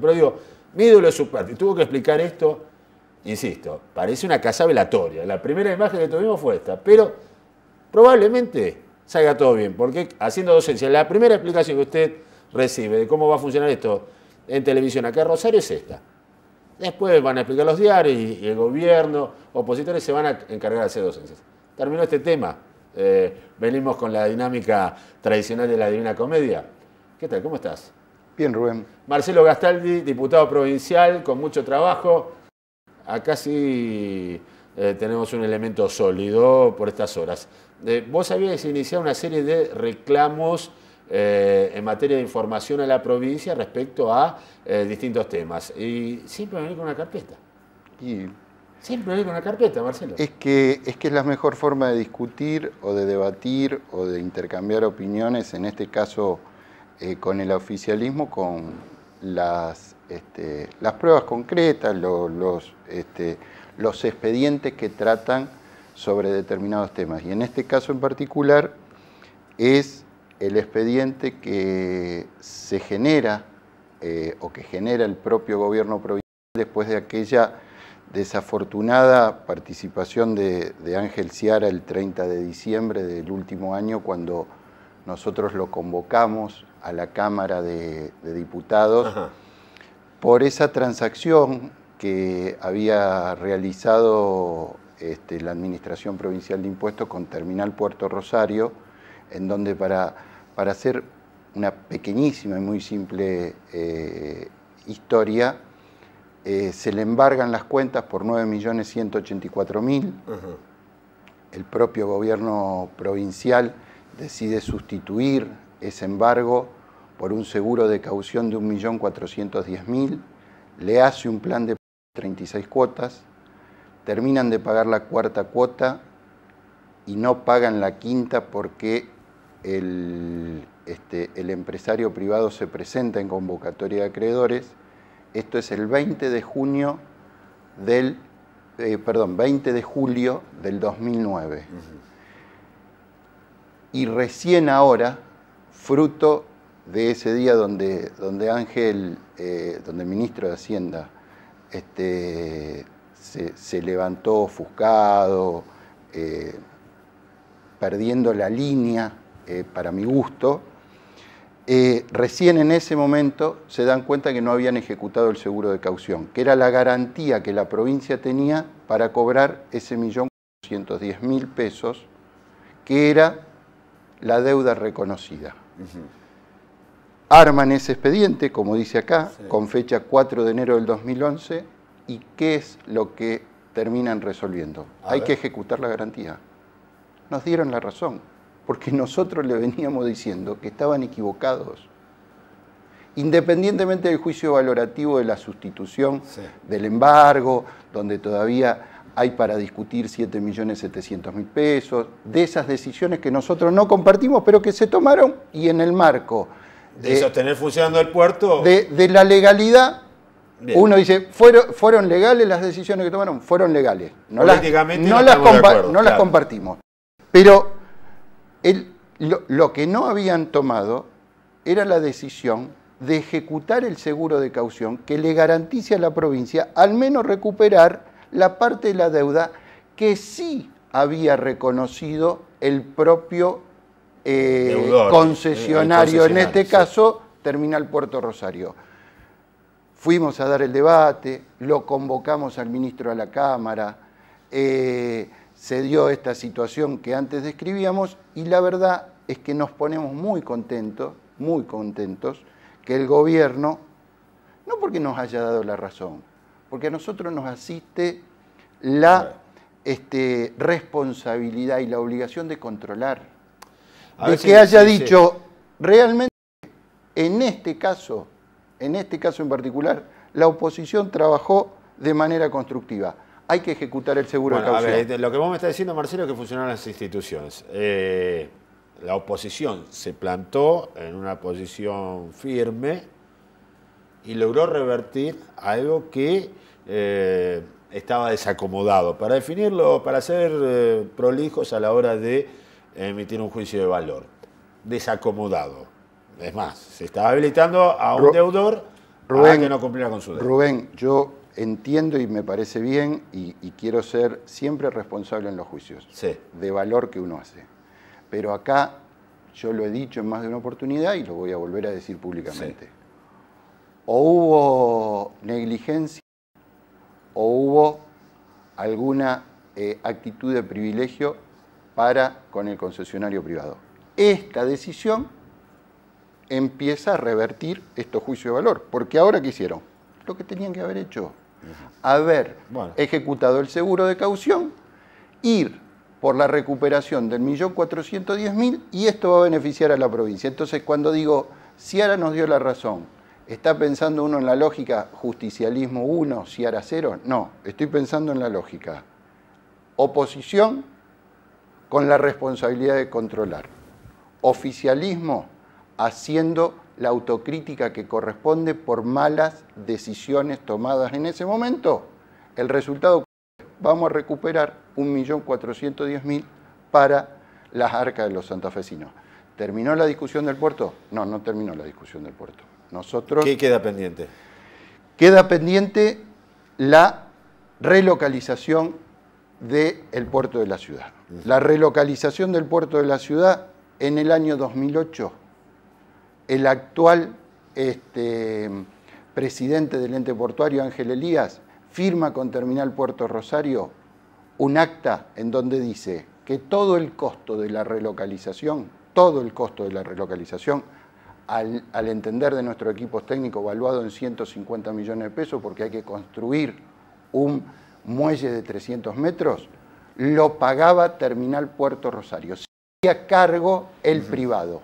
Pero digo, mi ídolo es su parte. tuvo que explicar esto, insisto, parece una casa velatoria. La primera imagen que tuvimos fue esta, pero probablemente salga todo bien, porque haciendo docencia, la primera explicación que usted recibe de cómo va a funcionar esto en televisión acá en Rosario es esta. Después van a explicar los diarios y el gobierno, opositores se van a encargar de hacer docencias. Terminó este tema. Eh, venimos con la dinámica tradicional de la Divina Comedia. ¿Qué tal? ¿Cómo estás? Bien, Rubén. Marcelo Gastaldi, diputado provincial, con mucho trabajo. Acá sí eh, tenemos un elemento sólido por estas horas. Eh, vos habías iniciado una serie de reclamos eh, en materia de información a la provincia respecto a distintos temas. Y siempre venir con una carpeta. Y... Siempre venir con una carpeta, Marcelo. Es que, es que es la mejor forma de discutir o de debatir o de intercambiar opiniones, en este caso eh, con el oficialismo con las, este, pruebas concretas, este, los, expedientes que tratan sobre determinados temas. Y en este caso en particular es el expediente que se genera eh, o que genera el propio gobierno provincial después de aquella desafortunada participación de, Ángel Ciara el 30 de diciembre del último año cuando nosotros lo convocamos a la Cámara de, Diputados por esa transacción que había realizado este, la Administración Provincial de Impuestos con Terminal Puerto Rosario, en donde para, para hacer una pequeñísima y muy simple eh, historia, eh, se le embargan las cuentas por 9.184.000. El propio gobierno provincial decide sustituir ...es embargo por un seguro de caución de 1.410.000, le hace un plan de 36 cuotas, terminan de pagar la cuarta cuota y no pagan la quinta porque el, este, empresario privado se presenta en convocatoria de acreedores. Esto es el 20 de junio del, eh, perdón, 20 de julio del 2009. Y recién ahora, fruto de ese día donde, donde Ángel, eh, donde el ministro de Hacienda este, se, levantó ofuscado, eh, perdiendo la línea eh, para mi gusto, recién en ese momento se dan cuenta que no habían ejecutado el seguro de caución, que era la garantía que la provincia tenía para cobrar ese millón mil pesos, que era la deuda reconocida. Arman ese expediente, como dice acá, con fecha 4 de enero del 2011, y qué es lo que terminan resolviendo. Hay que ejecutar la garantía. Nos dieron la razón, porque nosotros le veníamos diciendo que estaban equivocados. Independientemente del juicio valorativo de la sustitución, del embargo, donde todavía hay para discutir 7.700.000 pesos, de esas decisiones que nosotros no compartimos, pero que se tomaron y en el marco. De, sostener funcionando el puerto. De, la legalidad. Uno dice, ¿fueron, legales las decisiones que tomaron? Fueron legales. No las, no, las, compartimos. Pero lo, lo que no habían tomado era la decisión de ejecutar el seguro de caución que le garantice a la provincia al menos recuperar la parte de la deuda que sí había reconocido el propio eh, concesionario, en este caso Terminal Puerto Rosario. Fuimos a dar el debate, lo convocamos al ministro a la Cámara, eh, se dio esta situación que antes describíamos y la verdad es que nos ponemos muy contentos, muy contentos, que el gobierno, no porque nos haya dado la razón, porque nosotros nos asiste la este, responsabilidad y la obligación de controlar. de que haya dicho, realmente en este caso, en este caso en particular, la oposición trabajó de manera constructiva. Hay que ejecutar el seguro de este, lo que vos me estás diciendo, Marcelo, es que funcionaron las instituciones. Eh, la oposición se plantó en una posición firme y logró revertir algo que eh, estaba desacomodado, para definirlo, para ser eh, prolijos a la hora de emitir un juicio de valor. Desacomodado. Es más, se estaba habilitando a un deudor Rubén, que no cumpliera con su deuda. Rubén, yo entiendo y me parece bien y, quiero ser siempre responsable en los juicios de valor que uno hace. Pero acá yo lo he dicho en más de una oportunidad y lo voy a volver a decir públicamente. O hubo negligencia o hubo alguna eh, actitud de privilegio para con el concesionario privado. Esta decisión empieza a revertir estos juicios de valor, porque ahora ¿qué hicieron? Lo que tenían que haber hecho, haber ejecutado el seguro de caución, ir por la recuperación del millón cuatrocientos mil y esto va a beneficiar a la provincia. Entonces, cuando digo, si ahora nos dio la razón, ¿Está pensando uno en la lógica justicialismo 1, Ciara 0? No, estoy pensando en la lógica. Oposición con la responsabilidad de controlar. Oficialismo haciendo la autocrítica que corresponde por malas decisiones tomadas en ese momento. El resultado, vamos a recuperar 1.410.000 para las arcas de los santafesinos. ¿Terminó la discusión del puerto? No, no terminó la discusión del puerto. Nosotros ¿Qué queda pendiente? Queda pendiente la relocalización del puerto de la ciudad. La relocalización del puerto de la ciudad en el año 2008, el actual este, presidente del ente portuario, Ángel Elías, firma con Terminal Puerto Rosario un acta en donde dice que todo el costo de la relocalización, todo el costo de la relocalización al, entender de nuestro equipo técnico, valuado en 150 millones de pesos, porque hay que construir un muelle de 300 metros, lo pagaba Terminal Puerto Rosario. Se hacía cargo el privado.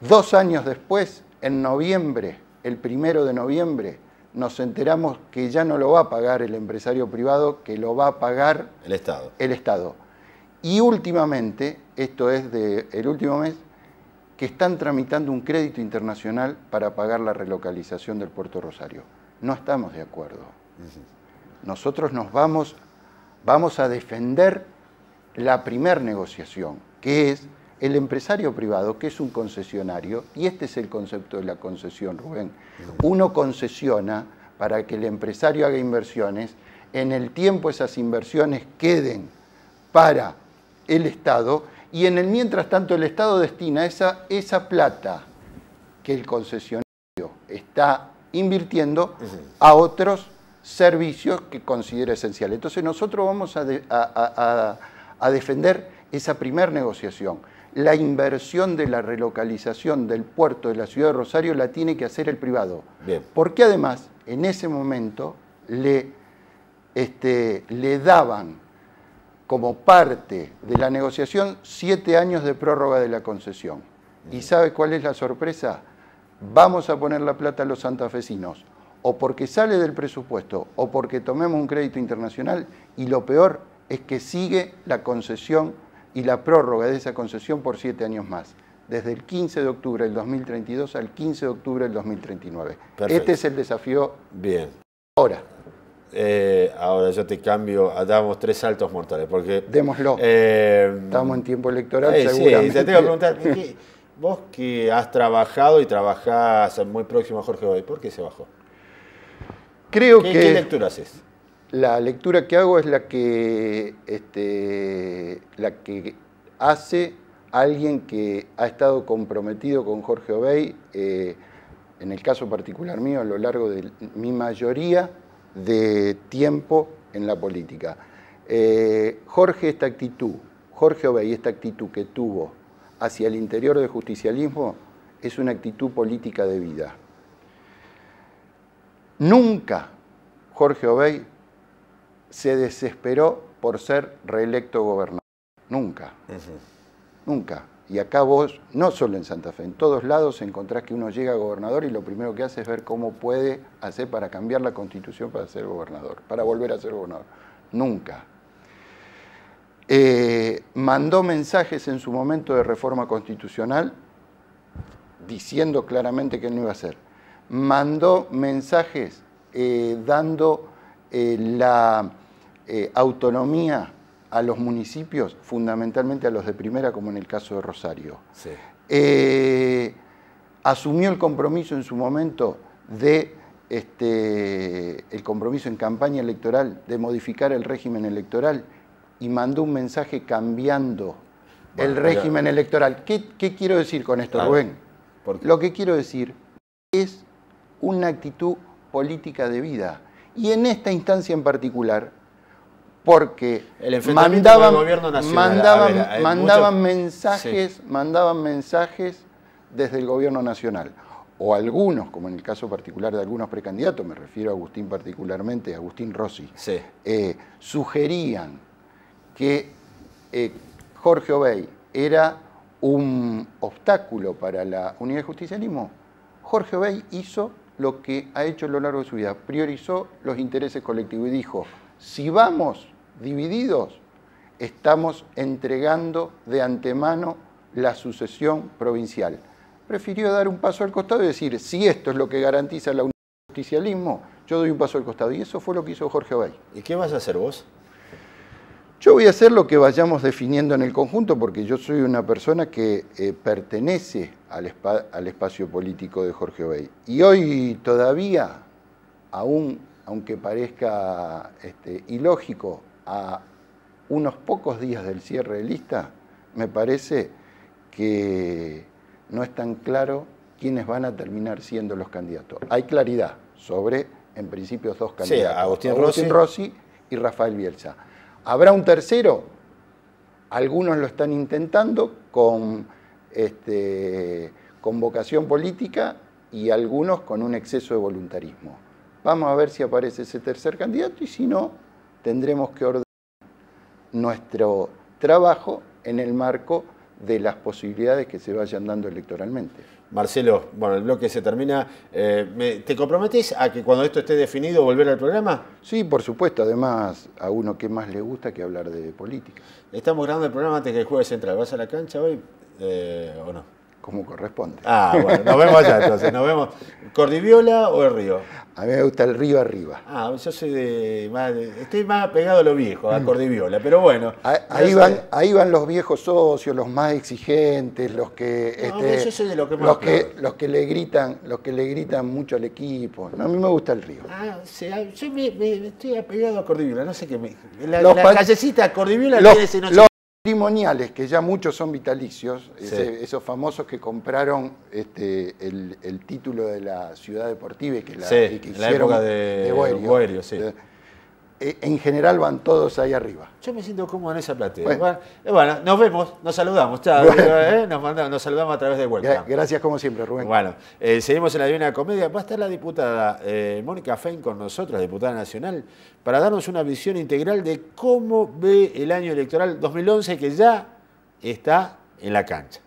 Dos años después, en noviembre, el primero de noviembre, nos enteramos que ya no lo va a pagar el empresario privado, que lo va a pagar el Estado. El Estado. Y últimamente, esto es del último mes, que están tramitando un crédito internacional para pagar la relocalización del puerto Rosario. No estamos de acuerdo. Nosotros nos vamos, vamos a defender la primer negociación, que es el empresario privado, que es un concesionario, y este es el concepto de la concesión, Rubén. Uno concesiona para que el empresario haga inversiones, en el tiempo esas inversiones queden para el Estado y en el mientras tanto el Estado destina esa, esa plata que el concesionario está invirtiendo a otros servicios que considera esenciales. Entonces nosotros vamos a, a, defender esa primera negociación. La inversión de la relocalización del puerto de la ciudad de Rosario la tiene que hacer el privado. Porque además, en ese momento, le, este, le daban como parte de la negociación siete años de prórroga de la concesión. ¿Y sabe cuál es la sorpresa? Vamos a poner la plata a los santafesinos, o porque sale del presupuesto, o porque tomemos un crédito internacional, y lo peor es que sigue la concesión y la prórroga de esa concesión por siete años más desde el 15 de octubre del 2032 al 15 de octubre del 2039. Este es el desafío Bien. ahora. Eh, ahora yo te cambio, damos tres saltos mortales. Porque, Démoslo. Eh, Estamos en tiempo electoral, eh, te tengo que preguntar, vos que has trabajado y trabajás muy próximo a Jorge Obey ¿por qué se bajó? Creo ¿Qué, que... ¿Qué lectura haces? La lectura que hago es la que, este, la que hace alguien que ha estado comprometido con Jorge Obey, en el caso particular mío, a lo largo de mi mayoría de tiempo en la política. Eh, Jorge, esta actitud, Jorge Obey, esta actitud que tuvo hacia el interior del justicialismo es una actitud política de vida. Nunca Jorge Obey se desesperó por ser reelecto gobernador. Nunca. Nunca. Y acá vos, no solo en Santa Fe, en todos lados encontrás que uno llega a gobernador y lo primero que hace es ver cómo puede hacer para cambiar la constitución para ser gobernador, para volver a ser gobernador. Nunca. Eh, mandó mensajes en su momento de reforma constitucional diciendo claramente que no iba a ser. Mandó mensajes eh, dando eh, la autonomía a los municipios, fundamentalmente a los de primera, como en el caso de Rosario. Eh, asumió el compromiso en su momento de este, el compromiso en campaña electoral de modificar el régimen electoral y mandó un mensaje cambiando el régimen electoral. ¿Qué, quiero decir con esto, Rubén? Lo que quiero decir es una actitud política de vida. Y en esta instancia en particular, porque mandaban, mensajes, mandaban mensajes desde el gobierno nacional. O algunos, como en el caso particular de algunos precandidatos, me refiero a Agustín particularmente, Agustín Rossi, eh, sugerían que eh, Jorge Obey era un obstáculo para la unidad de justicialismo. Jorge Obey hizo lo que ha hecho a lo largo de su vida, priorizó los intereses colectivos y dijo, si vamos divididos, estamos entregando de antemano la sucesión provincial. Prefirió dar un paso al costado y decir, si esto es lo que garantiza la justicialismo, yo doy un paso al costado. Y eso fue lo que hizo Jorge Bay. ¿Y qué vas a hacer vos? Yo voy a hacer lo que vayamos definiendo en el conjunto, porque yo soy una persona que eh, pertenece al, espacio político de Jorge Obey. Y hoy todavía, aún, aunque parezca este, ilógico, a unos pocos días del cierre de lista, me parece que no es tan claro quiénes van a terminar siendo los candidatos. Hay claridad sobre, en principio, dos candidatos. Agustín, Rossi. y Rafael Bielsa. ¿Habrá un tercero? Algunos lo están intentando con, este, con vocación política y algunos con un exceso de voluntarismo. Vamos a ver si aparece ese tercer candidato y si no, tendremos que ordenar nuestro trabajo en el marco de las posibilidades que se vayan dando electoralmente. Marcelo, bueno, el bloque se termina. Eh, ¿Te comprometís a que cuando esto esté definido volver al programa? Sí, por supuesto. Además, a uno que más le gusta que hablar de política. Estamos grabando el programa antes que el jueves central. ¿Vas a la cancha hoy eh, o no? como corresponde. Ah, bueno, nos vemos allá entonces, nos vemos. ¿Cordiviola o el río? A mí me gusta el río arriba. Ah, yo soy de más, estoy más apegado a lo viejo, a mm. Cordiviola, pero bueno. Ahí, van, ahí van los viejos socios, los más exigentes, los que, este, yo soy de que, los, que los que le gritan, los que le gritan mucho al equipo. No, a mí me gusta el río. Ah, sí, yo me, estoy apegado a Cordiviola, no sé qué me. La, los callecita Cordiviola tiene ese patrimoniales, que ya muchos son vitalicios, esos famosos que compraron este, el, título de la ciudad deportiva y que, la, hicieron de, sí. Eh, en general van todos ahí arriba. Yo me siento cómodo en esa platea. Bueno, eh, nos vemos, nos saludamos, eh, nos, saludamos a través de vuelta. Gracias como siempre, Rubén. Bueno, seguimos en la Divina Comedia. Va a estar la diputada Mónica Fein con nosotros, diputada nacional, para darnos una visión integral de cómo ve el año electoral 2011 que ya está en la cancha.